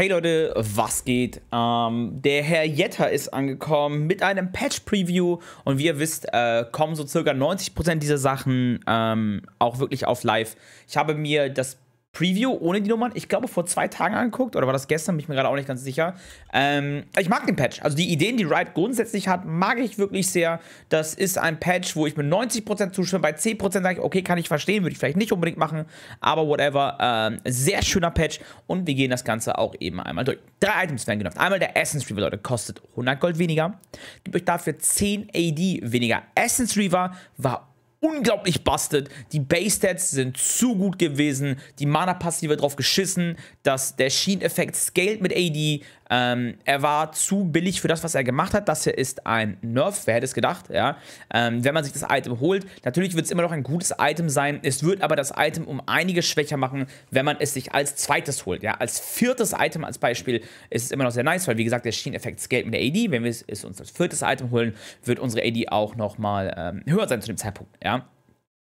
Hey Leute, was geht? Ähm, der Herr Jetta ist angekommen mit einem Patch-Preview und wie ihr wisst, äh, kommen so circa 90% dieser Sachen ähm, auch wirklich auf live. Ich habe mir das Preview ohne die Nummern, ich glaube, vor zwei Tagen angeguckt, oder war das gestern, bin ich mir gerade auch nicht ganz sicher. Ähm, ich mag den Patch. Also die Ideen, die Riot grundsätzlich hat, mag ich wirklich sehr. Das ist ein Patch, wo ich mit 90% zustimme, bei 10% sage ich, okay, kann ich verstehen, würde ich vielleicht nicht unbedingt machen, aber whatever. Ähm, sehr schöner Patch und wir gehen das Ganze auch eben einmal durch. Drei Items werden genommen. Einmal der Essence Reaver, Leute, kostet 100 Gold weniger, gibt euch dafür 10 AD weniger. Essence Reaver war unglaublich busted. Die Base-Stats sind zu gut gewesen. Die Mana-Passive drauf geschissen. Dass der Sheen-Effekt scaled mit AD. Ähm, er war zu billig für das, was er gemacht hat. Das hier ist ein Nerf, wer hätte es gedacht, ja. Ähm, wenn man sich das Item holt, natürlich wird es immer noch ein gutes Item sein. Es wird aber das Item um einiges schwächer machen, wenn man es sich als zweites holt, ja. Als viertes Item als Beispiel ist es immer noch sehr nice, weil wie gesagt, der Schieneffekt scaled mit der AD. Wenn wir es uns als viertes Item holen, wird unsere AD auch nochmal ähm, höher sein zu dem Zeitpunkt, ja.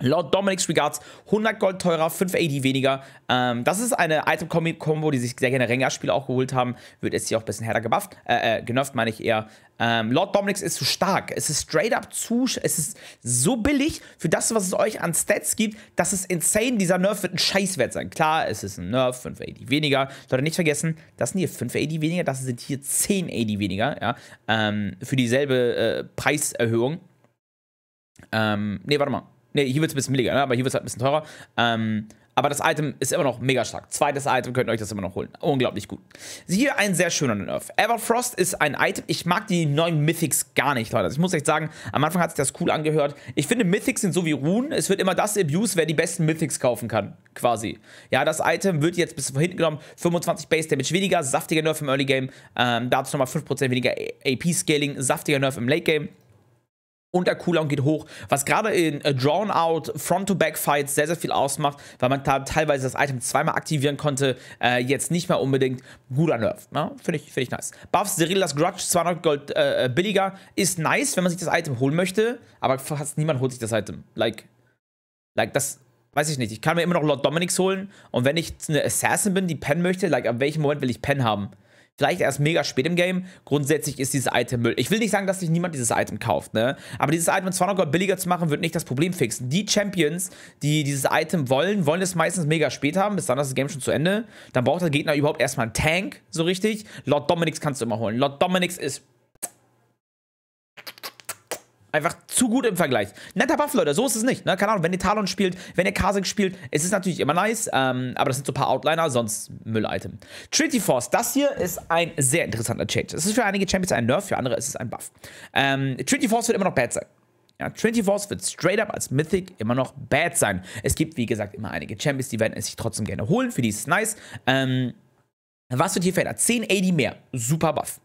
Lord Dominic's Regards 100 Gold teurer, 5 AD weniger. Ähm, das ist eine Item-Kombo, die sich sehr gerne rengar spiele auch geholt haben. Wird jetzt hier auch ein bisschen härter gebufft, äh, äh, genervt meine ich eher. Ähm, Lord Dominic's ist zu stark. Es ist straight up zu, es ist so billig für das, was es euch an Stats gibt. Das ist insane. Dieser Nerf wird ein Scheißwert sein. Klar, es ist ein Nerf, 5 AD weniger. Leute, nicht vergessen, das sind hier 5 AD weniger, das sind hier 10 AD weniger, ja. Ähm, für dieselbe äh, Preiserhöhung. Ähm, nee, warte mal. Ne, hier wird es ein bisschen billiger, ne? aber hier wird es halt ein bisschen teurer. Ähm, aber das Item ist immer noch mega stark. Zweites Item könnt ihr euch das immer noch holen. Unglaublich gut. Hier ein sehr schöner Nerf. Everfrost ist ein Item. Ich mag die neuen Mythics gar nicht, Leute. Also ich muss echt sagen, am Anfang hat sich das cool angehört. Ich finde, Mythics sind so wie Runen. Es wird immer das Abuse, wer die besten Mythics kaufen kann, quasi. Ja, das Item wird jetzt bis vorhin genommen. 25 Base Damage weniger, saftiger Nerf im Early Game. Ähm, dazu nochmal 5% weniger AP-Scaling, saftiger Nerf im Late Game und der Cooldown geht hoch, was gerade in äh, Drawn-Out, Front-to-Back-Fights sehr, sehr viel ausmacht, weil man da teilweise das Item zweimal aktivieren konnte, äh, jetzt nicht mehr unbedingt Guter Nerf. Ne? Finde ich, find ich nice. Buffs Zerillas Grudge, 200 Gold äh, äh, billiger, ist nice, wenn man sich das Item holen möchte, aber fast niemand holt sich das Item. Like, like das, weiß ich nicht. Ich kann mir immer noch Lord Dominics holen und wenn ich eine Assassin bin, die pennen möchte, like, ab welchem Moment will ich pennen haben? Vielleicht erst mega spät im Game. Grundsätzlich ist dieses Item Müll. Ich will nicht sagen, dass sich niemand dieses Item kauft, ne? Aber dieses Item 200 Gold billiger zu machen, wird nicht das Problem fixen. Die Champions, die dieses Item wollen, wollen es meistens mega spät haben. Bis dann ist das Game schon zu Ende. Dann braucht der Gegner überhaupt erstmal einen Tank, so richtig. Lord Dominix kannst du immer holen. Lord Dominix ist Einfach zu gut im Vergleich. Netter Buff, Leute, so ist es nicht. Ne? Keine Ahnung, wenn ihr Talon spielt, wenn ihr Kasek spielt, es ist natürlich immer nice, ähm, aber das sind so ein paar Outliner, sonst Müll-Item. Trinity Force, das hier ist ein sehr interessanter Change. Es ist für einige Champions ein Nerf, für andere ist es ein Buff. Ähm, Trinity Force wird immer noch bad sein. Ja, Trinity Force wird straight up als Mythic immer noch bad sein. Es gibt, wie gesagt, immer einige Champions, die werden es sich trotzdem gerne holen. Für die ist es nice. Ähm, was wird hier verändert? 10 AD mehr. Super Buff.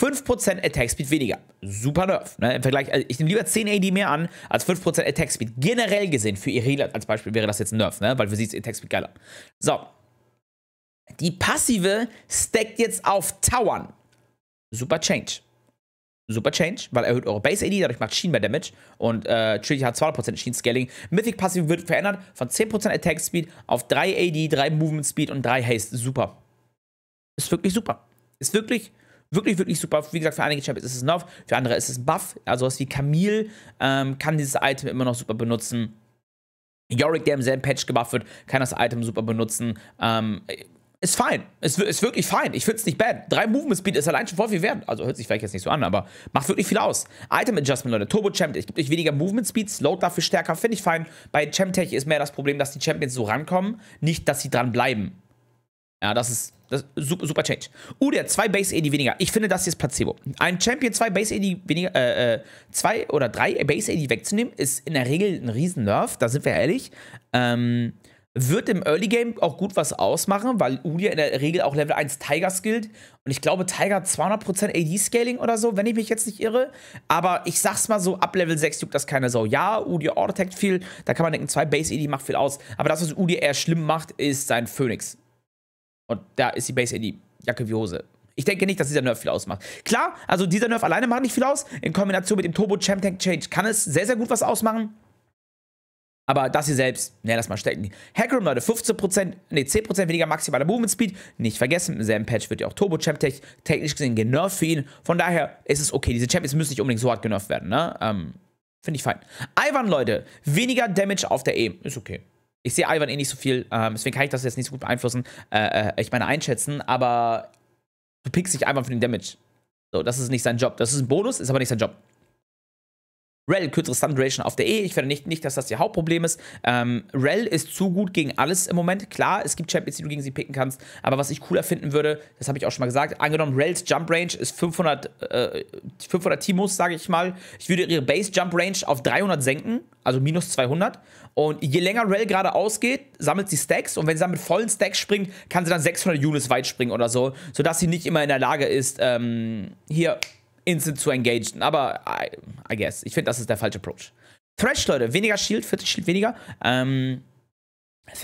5% Attack Speed weniger. Super Nerf. Ne? Im Vergleich, also ich nehme lieber 10 AD mehr an als 5% Attack Speed. Generell gesehen, für Irela als Beispiel wäre das jetzt ein Nerf, ne? weil für sie ist Attack Speed geiler. So. Die passive stackt jetzt auf Towern. Super Change. Super Change, weil erhöht eure Base AD, dadurch macht Sheen mehr Damage und äh, Trinity hat 200% Sheen Scaling. Mythic Passive wird verändert von 10% Attack Speed auf 3 AD, 3 Movement Speed und 3 Haste. Super. Ist wirklich super. Ist wirklich wirklich, wirklich super. Wie gesagt, für einige Champions ist es ein Nerf, für andere ist es ein Buff. Also was wie Camille ähm, kann dieses Item immer noch super benutzen. Yorick, der im selben Patch gebufft wird, kann das Item super benutzen. Ähm, ist fein. Ist, ist wirklich fein. Ich find's nicht bad. Drei Movement Speed ist allein schon voll viel wert. Also hört sich vielleicht jetzt nicht so an, aber macht wirklich viel aus. Item Adjustment, Leute. Turbo Champ Ich gibt euch weniger Movement Speeds, Load dafür stärker, finde ich fein. Bei Champ Tech ist mehr das Problem, dass die Champions so rankommen, nicht, dass sie dran bleiben. Ja, das ist, das ist super, super Change. Udir, zwei Base AD weniger. Ich finde, das hier ist Placebo. Ein Champion zwei Base AD weniger, äh, äh, zwei oder drei Base AD wegzunehmen, ist in der Regel ein riesen Nerf, da sind wir ehrlich. Ähm, wird im Early Game auch gut was ausmachen, weil Udia in der Regel auch Level 1 Tiger skillt. Und ich glaube, Tiger hat 200% AD-Scaling oder so, wenn ich mich jetzt nicht irre. Aber ich sag's mal so, ab Level 6 juckt das keine Sau. Ja, Udir Autotect viel, da kann man denken, 2 Base-AD macht viel aus. Aber das, was Udia eher schlimm macht, ist sein Phoenix. Und da ist die Base in die Jacke wie Hose. Ich denke nicht, dass dieser Nerf viel ausmacht. Klar, also dieser Nerf alleine macht nicht viel aus. In Kombination mit dem Turbo Champ Tank Change kann es sehr, sehr gut was ausmachen. Aber das hier selbst, ne, lass mal stecken. Hackroom, Leute, 15%, ne, 10% weniger maximaler Movement Speed. Nicht vergessen, im selben Patch wird ja auch Turbo Champ -Tech, technisch gesehen genervt für ihn. Von daher ist es okay. Diese Champions müssen nicht unbedingt so hart genervt werden, ne? Ähm, Finde ich fein. Ivan, Leute, weniger Damage auf der E. Ist okay. Ich sehe Ivan eh nicht so viel, ähm, deswegen kann ich das jetzt nicht so gut beeinflussen. Äh, äh, ich meine, einschätzen, aber du pickst dich einfach für den Damage. So, das ist nicht sein Job. Das ist ein Bonus, ist aber nicht sein Job. Rel, kürzeres Stun Duration auf der E. Ich finde nicht, nicht, dass das ihr Hauptproblem ist. Ähm, Rel ist zu gut gegen alles im Moment. Klar, es gibt Champions, die du gegen sie picken kannst. Aber was ich cooler finden würde, das habe ich auch schon mal gesagt, angenommen, Rels Jump Range ist 500, äh, 500 Timos, sage ich mal. Ich würde ihre Base Jump Range auf 300 senken, also minus 200. Und je länger Rel gerade ausgeht, sammelt sie Stacks. Und wenn sie dann mit vollen Stacks springt, kann sie dann 600 Units weit springen oder so. Sodass sie nicht immer in der Lage ist, ähm, hier instant zu engagen. Aber I, I guess. Ich finde, das ist der falsche Approach. Thresh, Leute, weniger Shield, 40 Shield weniger. Ähm,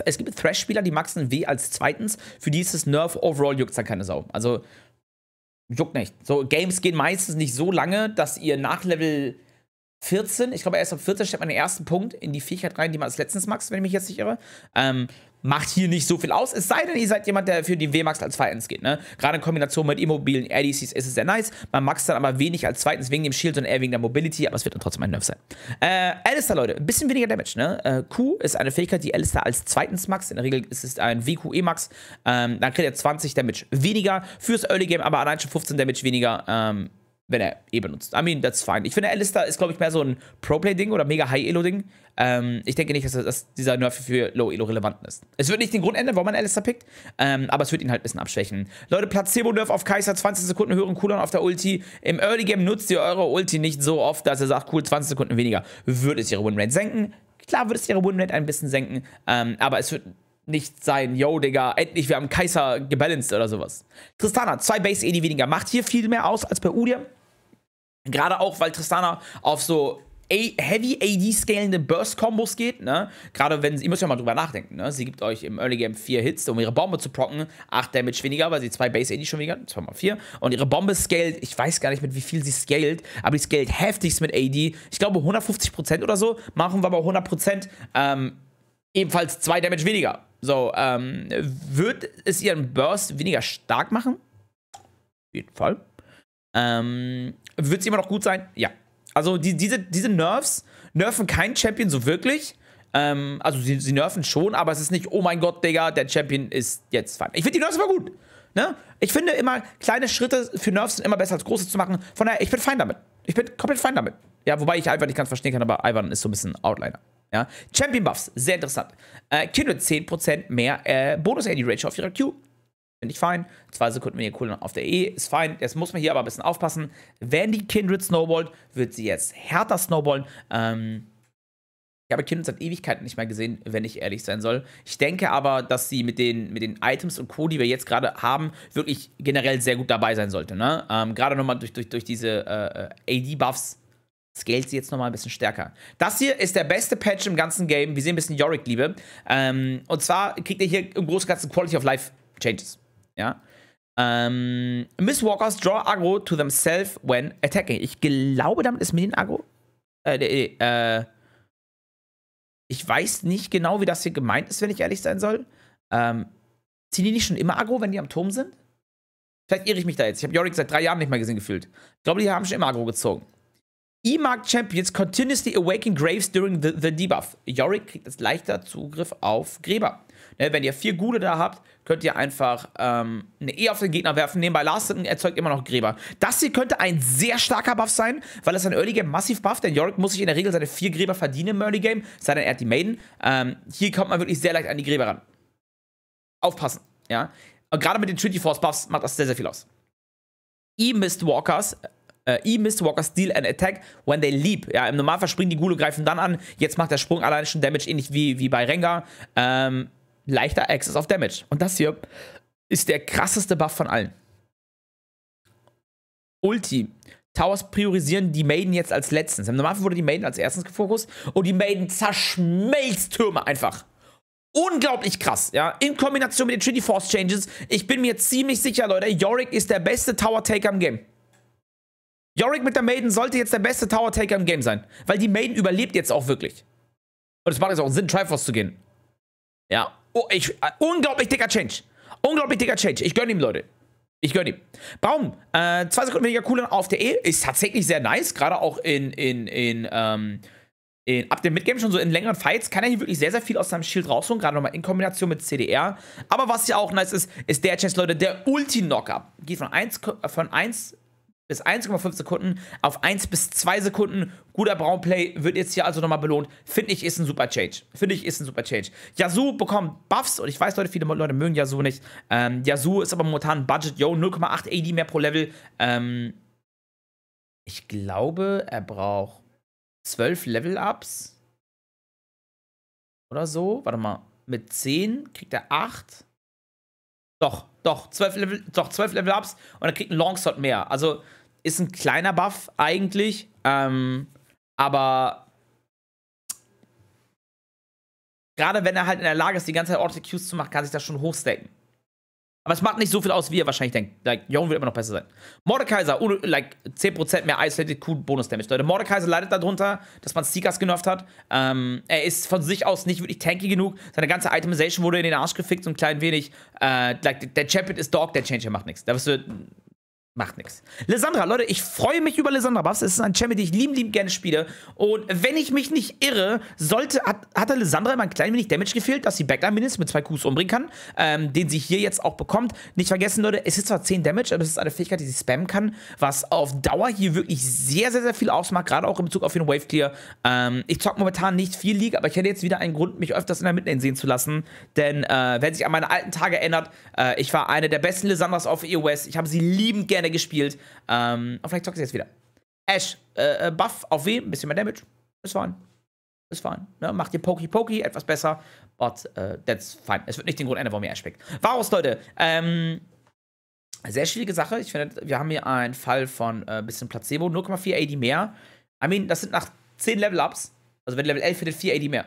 es gibt Thresh-Spieler, die maxen W als zweitens. Für die ist das Nerf overall juckt dann halt keine Sau. Also, juckt nicht. So, Games gehen meistens nicht so lange, dass ihr nach Level 14, ich glaube, erst ab 14 stellt man den ersten Punkt in die Fähigkeit rein, die man als letztens max, wenn ich mich jetzt nicht irre. Ähm, macht hier nicht so viel aus. Es sei denn, ihr seid jemand, der für die W-Max als Zweitens geht. Ne? Gerade in Kombination mit immobilen RDCs ist es sehr nice. Man max dann aber wenig als zweitens wegen dem Shield und eher wegen der Mobility, aber es wird dann trotzdem ein Nerf sein. Äh, Alistair, Leute, ein bisschen weniger Damage. Ne? Äh, Q ist eine Fähigkeit, die Alistair als zweitens max. In der Regel ist es ein WQE-Max. Ähm, dann kriegt er 20 Damage weniger fürs Early Game, aber allein schon 15 Damage weniger. Ähm, wenn er eh benutzt. I mean, that's fine. Ich finde, Alistair ist, glaube ich, mehr so ein Pro-Play-Ding oder mega High-Elo-Ding. Ähm, ich denke nicht, dass, dass dieser Nerf für Low-Elo relevant ist. Es wird nicht den Grund ändern, warum man Alistair pickt, ähm, aber es wird ihn halt ein bisschen abschwächen. Leute, Placebo-Nerf auf Kaiser, 20 Sekunden höheren Cooldown auf der Ulti. Im Early-Game nutzt ihr eure Ulti nicht so oft, dass ihr sagt, cool, 20 Sekunden weniger. Würde es ihre Winrate senken? Klar würde es ihre Winrate ein bisschen senken, ähm, aber es wird nicht sein, yo, Digga, endlich, wir haben Kaiser gebalanced oder sowas. Tristana, zwei base AD weniger, macht hier viel mehr aus als bei Udia. Gerade auch, weil Tristana auf so A Heavy AD scalende Burst-Kombos geht, ne? Gerade wenn, ihr müsst ja mal drüber nachdenken, ne? Sie gibt euch im Early Game 4 Hits, um ihre Bombe zu procken, 8 Damage weniger, weil sie 2 Base AD schon weniger, 2 mal 4. Und ihre Bombe scaled, ich weiß gar nicht mit wie viel sie scaled, aber die scaled heftigst mit AD. Ich glaube 150% oder so, machen wir aber 100%, ähm, ebenfalls 2 Damage weniger. So, ähm, wird es ihren Burst weniger stark machen? Auf jeden Fall. Ähm, wird sie immer noch gut sein? Ja. Also die, diese, diese Nerfs nerven keinen Champion so wirklich. Ähm, also sie, sie nerven schon, aber es ist nicht, oh mein Gott, Digga, der Champion ist jetzt fein. Ich finde die Nerfs immer gut. Ne? Ich finde immer, kleine Schritte für Nerfs sind immer besser als große zu machen. Von daher, ich bin fein damit. Ich bin komplett fein damit. Ja, wobei ich Ivan nicht ganz verstehen kann, aber Ivan ist so ein bisschen Outliner. Ja? Champion Buffs, sehr interessant. Äh, Kindred 10% mehr äh, Bonus-Andy-Ratio auf ihrer Q. Finde ich fein. Zwei Sekunden mehr Cooldown auf der E ist fein. Jetzt muss man hier aber ein bisschen aufpassen. Wenn die Kindred snowballt, wird sie jetzt härter snowballen. Ähm, ich habe Kindred seit Ewigkeiten nicht mehr gesehen, wenn ich ehrlich sein soll. Ich denke aber, dass sie mit den, mit den Items und Co., die wir jetzt gerade haben, wirklich generell sehr gut dabei sein sollte. Ne? Ähm, gerade nochmal durch, durch, durch diese äh, äh AD-Buffs scaled sie jetzt nochmal ein bisschen stärker. Das hier ist der beste Patch im ganzen Game. Wir sehen ein bisschen Yorick-Liebe. Ähm, und zwar kriegt ihr hier im Großen und Ganzen Quality of Life Changes. Ja. Ähm, Miss Walkers draw aggro to themselves when attacking. Ich glaube, damit ist Minion aggro. Äh, äh, ich weiß nicht genau, wie das hier gemeint ist, wenn ich ehrlich sein soll. Ähm, ziehen die nicht schon immer aggro, wenn die am Turm sind? Vielleicht irre ich mich da jetzt. Ich habe Yorick seit drei Jahren nicht mehr gesehen gefühlt. Ich glaube, die haben schon immer aggro gezogen. E-Mark Champions continuously awaken Graves during the, the Debuff. Yorick kriegt jetzt leichter Zugriff auf Gräber. Ne, wenn ihr vier Gude da habt, könnt ihr einfach ähm, eine E auf den Gegner werfen. Nebenbei Lasten erzeugt immer noch Gräber. Das hier könnte ein sehr starker Buff sein, weil es ein Early Game massiv bufft. Denn Yorick muss sich in der Regel seine vier Gräber verdienen im Early Game, sei denn er hat die Maiden. Ähm, hier kommt man wirklich sehr leicht an die Gräber ran. Aufpassen, ja. Und gerade mit den Trinity Force Buffs macht das sehr, sehr viel aus. E-Mist Walkers äh, e missed Walker Steal an Attack when they leap. Ja, im Normalfall springen die Gule, greifen dann an. Jetzt macht der Sprung allein schon Damage, ähnlich wie, wie bei Rengar. Ähm, leichter Access auf Damage. Und das hier ist der krasseste Buff von allen. Ulti. Towers priorisieren die Maiden jetzt als letztens. Im Normalfall wurde die Maiden als erstens gefokust und die Maiden zerschmelzt Türme einfach. Unglaublich krass, ja. In Kombination mit den Treaty Force Changes. Ich bin mir ziemlich sicher, Leute, Yorick ist der beste Tower Taker im Game. Yorick mit der Maiden sollte jetzt der beste Tower Taker im Game sein. Weil die Maiden überlebt jetzt auch wirklich. Und es macht jetzt auch Sinn, Triforce zu gehen. Ja. Oh, ich, äh, unglaublich dicker Change. Unglaublich dicker Change. Ich gönne ihm, Leute. Ich gönne ihm. Baum, äh, zwei Sekunden weniger Cooldown auf der E. Ist tatsächlich sehr nice. Gerade auch in, in, in, ähm, in, ab dem Midgame schon so in längeren Fights kann er hier wirklich sehr, sehr viel aus seinem Shield rausholen, gerade nochmal in Kombination mit CDR. Aber was hier auch nice ist, ist der Chance, Leute, der ulti knocker Geht von 1, äh, von 1 bis 1,5 Sekunden auf 1 bis 2 Sekunden. Guter Brownplay wird jetzt hier also nochmal belohnt. Finde ich, ist ein super Change. Finde ich, ist ein super Change. Yasu bekommt Buffs und ich weiß, Leute, viele Leute mögen Yasu nicht. Ähm, Yasu ist aber momentan Budget, yo, 0,8 AD mehr pro Level. Ähm, ich glaube, er braucht 12 Level-Ups. Oder so. Warte mal. Mit 10 kriegt er 8. Doch, doch, 12 Level, doch, Level Ups und er kriegt einen Longshot mehr. Also ist ein kleiner Buff eigentlich, ähm, aber gerade wenn er halt in der Lage ist, die ganze Zeit ordentlich Qs zu machen, kann sich das schon hochstacken. Aber es macht nicht so viel aus, wie ihr wahrscheinlich denkt. Like, Jon wird immer noch besser sein. Mordekaiser, uh, like 10% mehr Isolated Cool Bonus Damage. Leute, Mordekaiser leidet darunter, dass man Seekers genervt hat. Ähm, er ist von sich aus nicht wirklich tanky genug. Seine ganze Itemization wurde in den Arsch gefickt, so ein klein wenig. Äh, like, der Champion ist Dog, der Changer macht nichts. Da wirst du Macht nichts. Lissandra, Leute, ich freue mich über Lissandra Buffs. Es ist ein Champion, den ich lieben, lieben gerne spiele. Und wenn ich mich nicht irre, sollte, hat, hatte Lissandra immer ein klein wenig Damage gefehlt, dass sie Backline mindestens mit zwei Qs umbringen kann, ähm, den sie hier jetzt auch bekommt. Nicht vergessen, Leute, es ist zwar 10 Damage, aber es ist eine Fähigkeit, die sie spammen kann, was auf Dauer hier wirklich sehr, sehr, sehr viel ausmacht, gerade auch in Bezug auf den Wave Clear. Ähm, ich zocke momentan nicht viel League, aber ich hätte jetzt wieder einen Grund, mich öfters in der Midlane sehen zu lassen, denn äh, wer sich an meine alten Tage erinnert, äh, ich war eine der besten Lissandras auf EOS. Ich habe sie liebend gerne leider gespielt. Ähm, aber vielleicht zockt sie jetzt wieder. Ash, äh, äh Buff auf W, ein bisschen mehr Damage. Ist fine. Ist fine. Ne? Macht ihr Pokey Pokey etwas besser. But uh, that's fine. Es wird nicht den Grund ändern, warum ihr Ash pickt. Varus, Leute. Ähm, sehr schwierige Sache. Ich finde, wir haben hier einen Fall von äh, bisschen Placebo. 0,4 AD mehr. I mean, das sind nach 10 Level-Ups. Also wenn Level 11 findet, 4 AD mehr.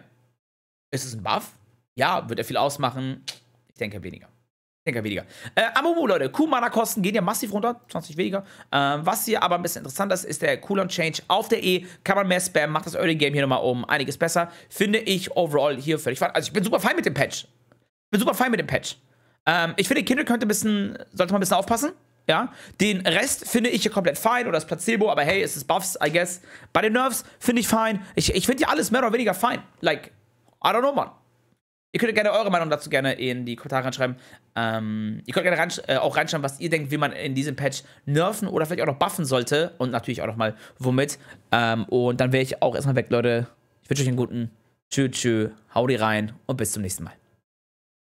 Ist es ein Buff? Ja, wird er viel ausmachen? Ich denke weniger. Denker weniger. Äh, Amomo, Leute, Q-Mana-Kosten gehen ja massiv runter, 20 weniger. Ähm, was hier aber ein bisschen interessant ist, ist der Coolon-Change auf der E. Kann man mehr spammen, macht das Early-Game hier nochmal um einiges besser. Finde ich overall hier völlig fein. Also ich bin super fein mit dem Patch. Ich Bin super fein mit dem Patch. Ähm, ich finde, Kindle könnte ein bisschen, sollte man ein bisschen aufpassen. Ja, den Rest finde ich hier komplett fein oder das Placebo, aber hey, es ist Buffs, I guess. Bei den Nerves finde ich fein. Ich, ich finde hier alles mehr oder weniger fein. Like, I don't know, man. Ihr könnt gerne eure Meinung dazu gerne in die Kommentare reinschreiben. Ähm, ihr könnt gerne rein, äh, auch reinschreiben, was ihr denkt, wie man in diesem Patch nerven oder vielleicht auch noch buffen sollte. Und natürlich auch nochmal womit. Ähm, und dann wäre ich auch erstmal weg, Leute. Ich wünsche euch einen guten Tschüss, tschüss. Hau die rein und bis zum nächsten Mal.